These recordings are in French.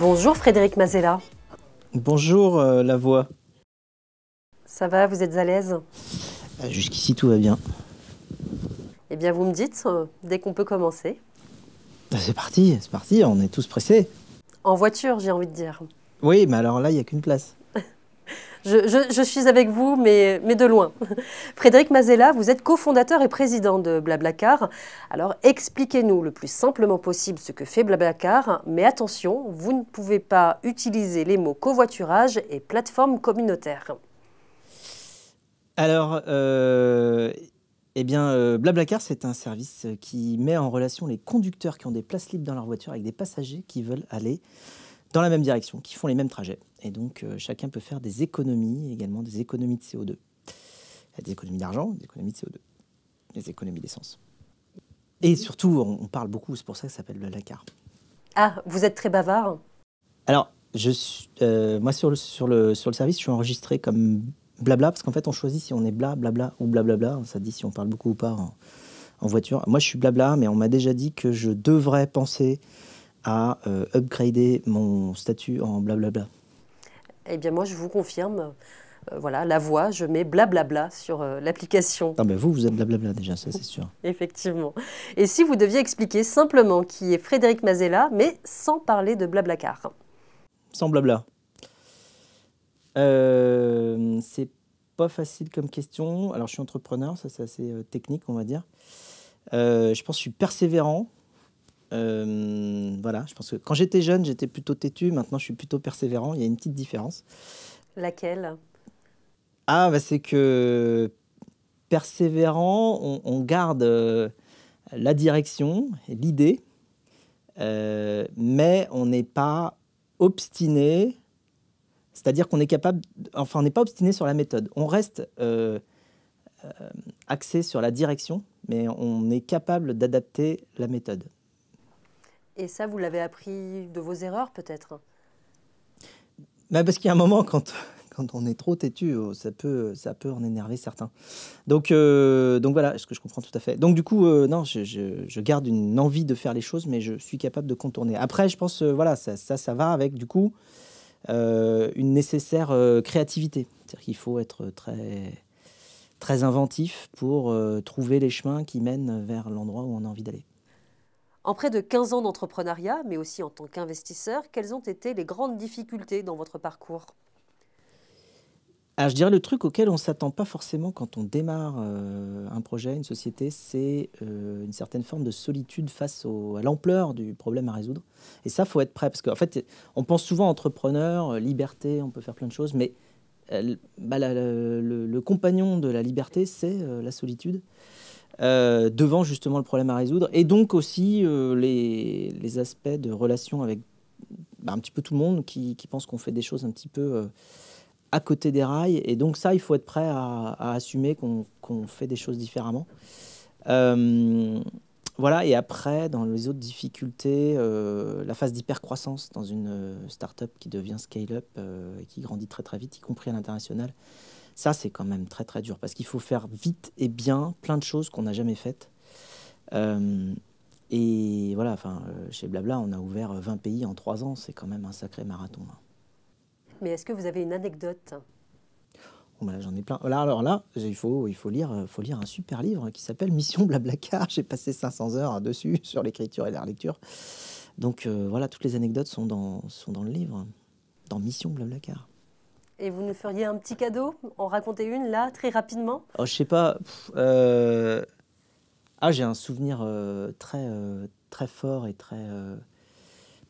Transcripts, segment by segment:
Bonjour Frédéric Mazella. Bonjour euh, la voix. Ça va, vous êtes à l'aise euh, Jusqu'ici tout va bien. Eh bien vous me dites euh, dès qu'on peut commencer. Bah, c'est parti, c'est parti, on est tous pressés. En voiture j'ai envie de dire. Oui, mais alors là il n'y a qu'une place je, suis avec vous, mais, de loin. Frédéric Mazella, vous êtes cofondateur et président de Blablacar. Alors expliquez-nous le plus simplement possible ce que fait Blablacar, mais attention, vous ne pouvez pas utiliser les mots covoiturage et plateforme communautaire. Alors, euh, eh bien, euh, Blablacar, c'est un service qui met en relation les conducteurs qui ont des places libres dans leur voiture avec des passagers qui veulent aller dans la même direction, qui font les mêmes trajets. Et donc, euh, chacun peut faire des économies, également des économies de CO2. Des économies d'argent, des économies de CO2, des économies d'essence. Et mhm. surtout, on, parle beaucoup, c'est pour ça que ça s'appelle le lacar. Ah, vous êtes très bavard Alors, je euh, moi, sur le, sur, le, sur le service, je suis enregistré comme blabla, parce qu'en fait, on choisit si on est bla, blabla ou blablabla. Ça dit si on parle beaucoup ou pas en voiture. Moi, je suis blabla, mais on m'a déjà dit que je devrais penser à euh, upgrader mon statut en blablabla Eh bien, moi, je vous confirme. Euh, voilà, la voix, je mets blablabla sur euh, l'application. Ah ben vous, vous êtes blablabla déjà, ça c'est sûr. Effectivement. Et si vous deviez expliquer simplement qui est Frédéric Mazella, mais sans parler de Blablacar Sans blabla. c'est pas facile comme question. Alors je suis entrepreneur, ça c'est assez technique on va dire. je pense que je suis persévérant, euh, voilà, je pense que quand j'étais jeune, j'étais plutôt têtu. Maintenant, je suis plutôt persévérant. Il y a une petite différence. Laquelle Ah, bah, c'est que persévérant, on, garde euh, la direction, l'idée, euh, mais on n'est pas obstiné. C'est-à-dire qu'on est capable, enfin, on n'est pas obstiné sur la méthode. On reste axé sur la direction, mais on est capable d'adapter la méthode. Et ça, vous l'avez appris de vos erreurs peut-être Mais bah, Parce qu'il y a un moment, quand, quand on est trop têtu, euh, ça peut, ça peut en énerver certains. Donc, euh, donc voilà, ce que je comprends tout à fait. Donc du coup, euh, non, je, garde une envie de faire les choses, mais je suis capable de contourner. Après, je pense, que voilà, ça, ça, va avec du coup une nécessaire créativité. C'est-à-dire qu'il faut être très, très inventif pour trouver les chemins qui mènent vers l'endroit où on a envie d'aller. En près de 15 ans d'entrepreneuriat, mais aussi en tant qu'investisseur, quelles ont été les grandes difficultés dans votre parcours ah, je dirais le truc auquel on ne s'attend pas forcément quand on démarre euh, un projet, une société, c'est euh, une certaine forme de solitude face à l'ampleur du problème à résoudre. Et ça, faut être prêt, parce qu'en fait, on pense souvent entrepreneur, euh, liberté, on peut faire plein de choses, mais bah, le, compagnon de la liberté, c'est la solitude. Euh, devant justement le problème à résoudre, et donc aussi euh, les, les, aspects de relation avec bah, un petit peu tout le monde qui, qui pense qu'on fait des choses un petit peu euh, à côté des rails, et donc ça, il faut être prêt à, assumer qu'on fait des choses différemment. voilà, et après, dans les autres difficultés, la phase d'hypercroissance dans une start-up qui devient scale-up et qui grandit très très vite, y compris à l'international, ça, c'est quand même très très dur parce qu'il faut faire vite et bien plein de choses qu'on n'a jamais faites. Euh, et voilà, enfin, euh, chez Blabla, on a ouvert 20 euh, pays en 3 ans. C'est quand même un sacré marathon. Hein. Mais est-ce que vous avez une anecdote oh, j'en ai plein. alors là, il faut, il faut, lire, faut lire un super livre qui s'appelle Mission Blabla Car. J'ai passé 500 heures hein, dessus sur l'écriture et la lecture. Donc voilà, toutes les anecdotes sont dans, sont dans le livre, hein. dans Mission Blabla Car et vous nous feriez un petit cadeau En raconter une, là, très rapidement oh, Je sais pas. Euh, ah, j'ai un souvenir euh, très, euh, très fort et très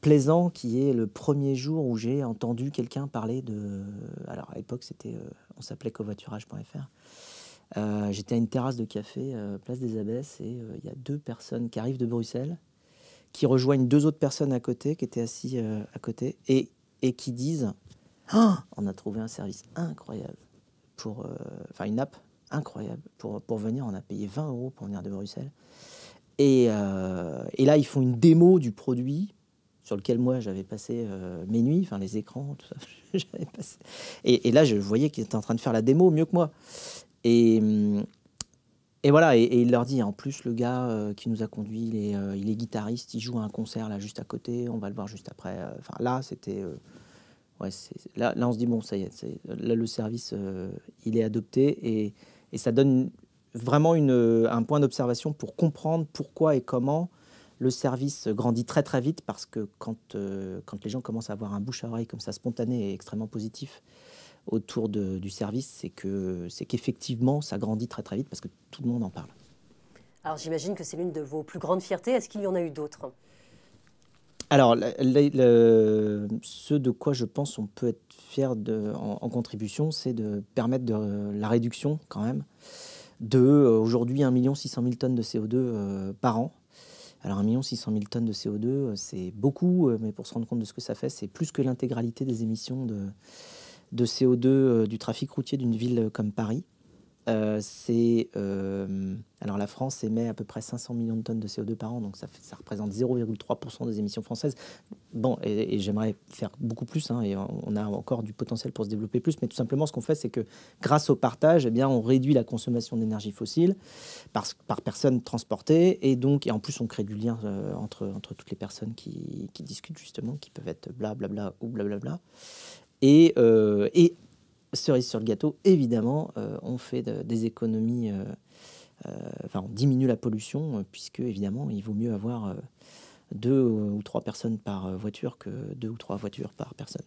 plaisant qui est le premier jour où j'ai entendu quelqu'un parler de. Alors, à l'époque, c'était, on s'appelait covoiturage.fr. J'étais à une terrasse de café, place des Abbesses, et il y a deux personnes qui arrivent de Bruxelles, qui rejoignent deux autres personnes à côté, qui étaient assis à côté, et, et qui disent Oh on a trouvé un service incroyable pour, euh, enfin une app incroyable pour, pour venir. On a payé 20 euros pour venir de Bruxelles. Euh, et, là, ils font une démo du produit sur lequel moi j'avais passé euh, mes nuits, enfin les écrans, tout ça. Et, là, je voyais qu'ils étaient en train de faire la démo mieux que moi. Et, et voilà, et, il leur dit, en plus, le gars qui nous a conduit, il est, il est, guitariste, il joue un concert là juste à côté, on va le voir juste après. Enfin là, c'était ouais, là, là, on se dit, bon, ça y est, là, le service, euh, il est adopté et, ça donne vraiment un point d'observation pour comprendre pourquoi et comment le service grandit très très vite parce que quand, euh, les gens commencent à avoir un bouche à oreille comme ça spontané et extrêmement positif autour du service, c'est que c'est qu'effectivement ça grandit très très vite parce que tout le monde en parle. Alors j'imagine que c'est l'une de vos plus grandes fiertés. Est-ce qu'il y en a eu d'autres alors, ce de quoi je pense on peut être fier en, contribution, c'est de permettre la réduction quand même de euh, aujourd'hui 1 600 000 tonnes de CO2 euh, par an. Alors 1,6 600 000 tonnes de CO2, euh, c'est beaucoup, mais pour se rendre compte de ce que ça fait, c'est plus que l'intégralité des émissions de, CO2 du trafic routier d'une ville comme Paris. Euh, c'est euh, alors la France émet à peu près 500 millions de tonnes de CO2 par an, donc ça, ça représente 0,3% des émissions françaises. Bon, et, j'aimerais faire beaucoup plus, hein, et on a encore du potentiel pour se développer plus, mais tout simplement ce qu'on fait, c'est que grâce au partage, eh bien, on réduit la consommation d'énergie fossile par, par, personne transportée, et donc et en plus on crée du lien euh, entre, entre toutes les personnes qui, discutent justement, qui peuvent être blablabla bla bla ou blablabla. Bla bla. Et, et cerise sur le gâteau, évidemment, euh, on fait des économies, euh, euh, enfin, on diminue la pollution, puisque, évidemment, il vaut mieux avoir deux ou trois personnes par voiture que deux ou trois voitures par personne.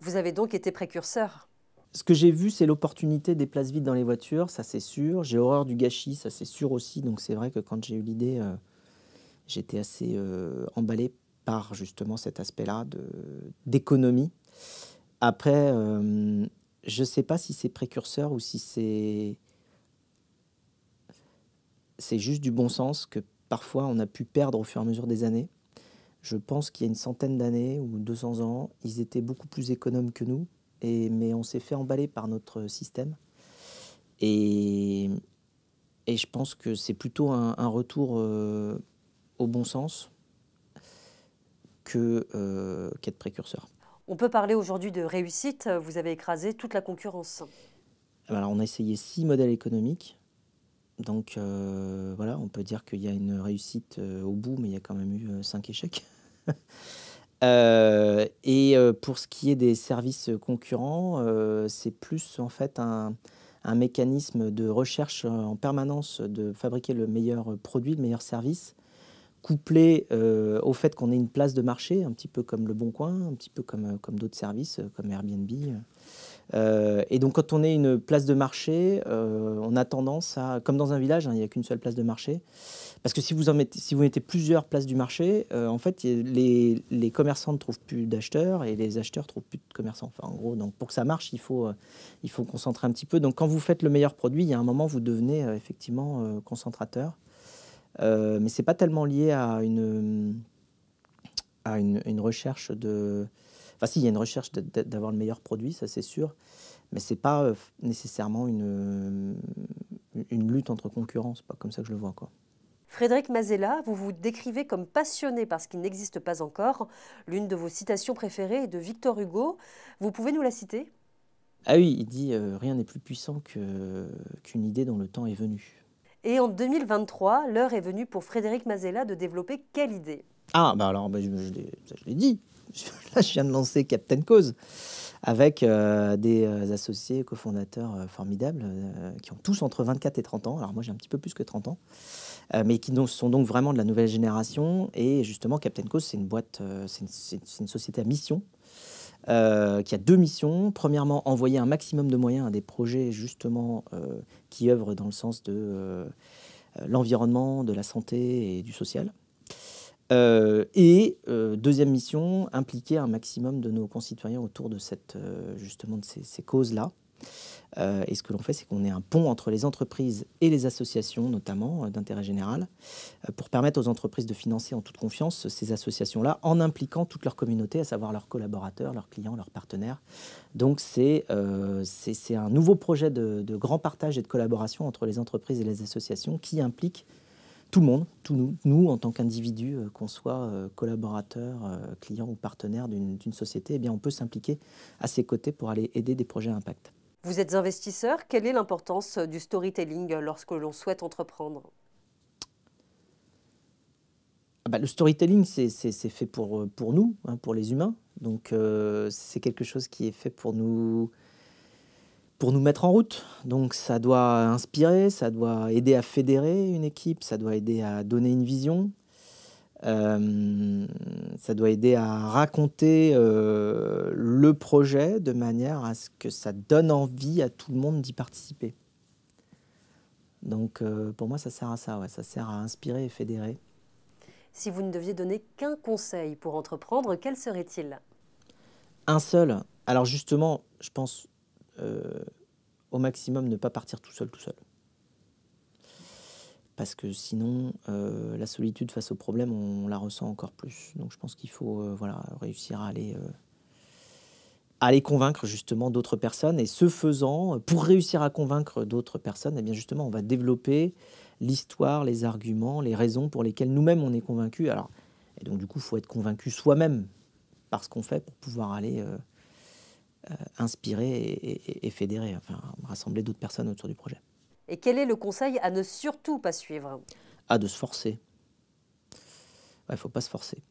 Vous avez donc été précurseur ce que j'ai vu, c'est l'opportunité des places vides dans les voitures, ça c'est sûr. J'ai horreur du gâchis, ça c'est sûr aussi. Donc c'est vrai que quand j'ai eu l'idée, j'étais assez emballé par justement cet aspect-là d'économie. Après, euh, je ne sais pas si c'est précurseur ou si c'est. C'est juste du bon sens que parfois on a pu perdre au fur et à mesure des années. Je pense qu'il y a une centaine d'années ou 200 ans, ils étaient beaucoup plus économes que nous, et, mais on s'est fait emballer par notre système. Et, et je pense que c'est plutôt un, retour euh, au bon sens que euh, qu'être précurseur. On peut parler aujourd'hui de réussite. Vous avez écrasé toute la concurrence. on a essayé six modèles économiques. Donc euh, voilà, on peut dire qu'il y a une réussite euh, au bout, mais il y a quand même eu euh, cinq échecs. et pour ce qui est des services concurrents, c'est plus en fait un, un, mécanisme de recherche en permanence de fabriquer le meilleur produit, le meilleur service, couplé euh, au fait qu'on ait une place de marché, un petit peu comme Le Bon Coin, un petit peu comme, euh, comme d'autres services, euh, comme Airbnb. et donc, quand on est une place de marché, on a tendance à, comme dans un village, hein, il n'y a qu'une seule place de marché, parce que si vous, en mettez, si vous mettez plusieurs places du marché, en fait, les, commerçants ne trouvent plus d'acheteurs et les acheteurs ne trouvent plus de commerçants. Enfin, en gros, donc pour que ça marche, il faut, il faut concentrer un petit peu. Donc, quand vous faites le meilleur produit, il y a un moment, vous devenez effectivement concentrateur. Euh, mais ce n'est pas tellement lié à une, à une, recherche de. Enfin, si, il y a une recherche d'avoir le meilleur produit, ça c'est sûr, mais ce n'est pas euh, nécessairement une, une lutte entre concurrence, pas comme ça que je le vois. Quoi. Frédéric Mazella, vous vous décrivez comme passionné par ce qui n'existe pas encore. L'une de vos citations préférées est de Victor Hugo. Vous pouvez nous la citer Ah oui, il dit euh, Rien n'est plus puissant qu'une idée dont le temps est venu. Et en 2023, l'heure est venue pour Frédéric Mazella de développer quelle idée Ah, bah alors, bah, je, l'ai dit. Là, je viens de lancer Captain Cause avec euh, des euh, associés cofondateurs euh, formidables qui ont tous entre 24 et 30 ans. Alors moi j'ai un petit peu plus que 30 ans, mais qui sont donc vraiment de la nouvelle génération. Et justement, Captain Cause, c'est une boîte, c'est une, société à mission euh, qui a deux missions. Premièrement, envoyer un maximum de moyens à des projets justement euh, qui œuvrent dans le sens de euh, l'environnement, de la santé et du social. et deuxième mission, impliquer un maximum de nos concitoyens autour de cette, justement de ces causes-là. Euh, et ce que l'on fait, c'est qu'on est un pont entre les entreprises et les associations, notamment euh, d'intérêt général, euh, pour permettre aux entreprises de financer en toute confiance ces associations-là en impliquant toute leur communauté, à savoir leurs collaborateurs, leurs clients, leurs partenaires. Donc c'est un nouveau projet de, grand partage et de collaboration entre les entreprises et les associations qui implique tout le monde, nous, en tant qu'individus, qu'on soit collaborateur, client ou partenaire d'une société, eh bien on peut s'impliquer à ses côtés pour aller aider des projets à impact. Vous êtes investisseur, quelle est l'importance euh, du storytelling euh, lorsque l'on souhaite entreprendre ah bah, Le storytelling, c'est fait pour, euh, nous, hein, pour les humains. Donc c'est quelque chose qui est fait pour nous pour nous mettre en route. Donc ça doit inspirer, ça doit aider à fédérer une équipe, ça doit aider à donner une vision, euh, ça doit aider à raconter euh, le projet de manière à ce que ça donne envie à tout le monde d'y participer. Donc euh, pour moi, ça sert à ça, ouais. ça sert à inspirer et fédérer. Si vous ne deviez donner qu'un conseil pour entreprendre, quel serait-il Un seul. Alors justement, je pense au maximum ne pas partir tout seul, tout seul parce que sinon, euh, la solitude face au problème, on, la ressent encore plus. Donc je pense qu'il faut euh, voilà, réussir à aller, euh, aller convaincre justement d'autres personnes. Et ce faisant, pour réussir à convaincre d'autres personnes, eh bien justement, on va développer l'histoire, les arguments, les raisons pour lesquelles nous-mêmes on est convaincus. Alors, et donc du coup, il faut être convaincu soi-même par ce qu'on fait pour pouvoir aller inspirer et, et fédérer, enfin rassembler d'autres personnes autour du projet. Et quel est le conseil à ne surtout pas suivre À ah, de se forcer. Il ne faut pas se forcer.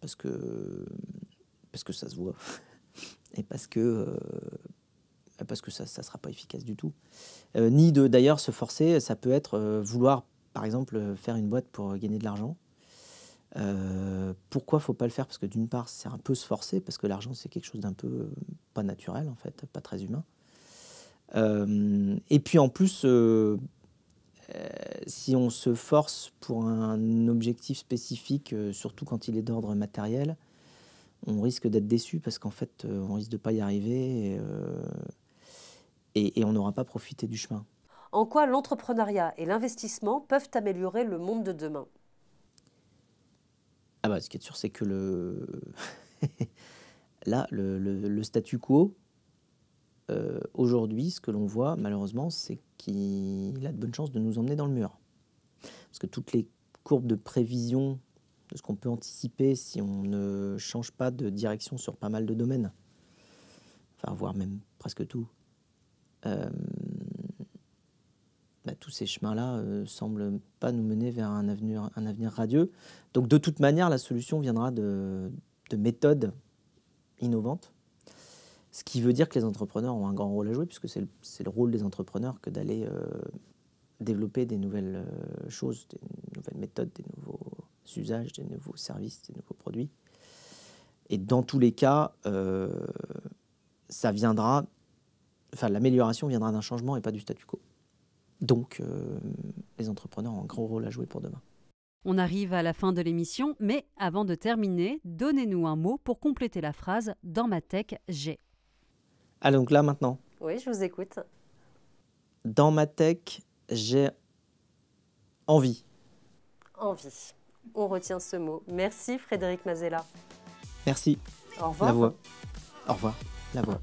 Parce que, parce que ça se voit. Et parce que, euh, parce que ça ne sera pas efficace du tout. Euh, ni de d'ailleurs se forcer, ça peut être euh, vouloir, par exemple, faire une boîte pour gagner de l'argent. pourquoi faut pas le faire Parce que d'une part, c'est un peu se forcer, parce que l'argent, c'est quelque chose d'un peu pas naturel, en fait, pas très humain. Euh, et puis en plus, euh, euh, si on se force pour un objectif spécifique, surtout quand il est d'ordre matériel, on risque d'être déçu parce qu'en fait, on risque de pas y arriver et, on n'aura pas profité du chemin. En quoi l'entrepreneuriat et l'investissement peuvent améliorer le monde de demain ah bah, Ce qui est sûr, c'est que le là, le statu quo, euh, aujourd'hui, ce que l'on voit, malheureusement, c'est qu'il a de bonnes chances de nous emmener dans le mur. Parce que toutes les courbes de prévision de ce qu'on peut anticiper si on ne change pas de direction sur pas mal de domaines, voire même presque tout, euh, bah, tous ces chemins-là ne euh, semblent pas nous mener vers un avenir, un radieux. Donc de toute manière, la solution viendra de méthodes innovantes ce qui veut dire que les entrepreneurs ont un grand rôle à jouer, puisque c'est le, rôle des entrepreneurs que d'aller euh, développer des nouvelles euh, choses, des nouvelles méthodes, des nouveaux usages, des nouveaux services, des nouveaux produits. Et dans tous les cas, euh, ça viendra, enfin l'amélioration viendra d'un changement et pas du statu quo. Donc, les entrepreneurs ont un grand rôle à jouer pour demain. On arrive à la fin de l'émission, mais avant de terminer, donnez-nous un mot pour compléter la phrase Dans ma tech, j'ai. Ah, donc là maintenant Oui, je vous écoute. Dans ma tech, j'ai envie. Envie. On retient ce mot. Merci Frédéric Mazella. Merci. Au revoir. La voix. Au revoir. La voix.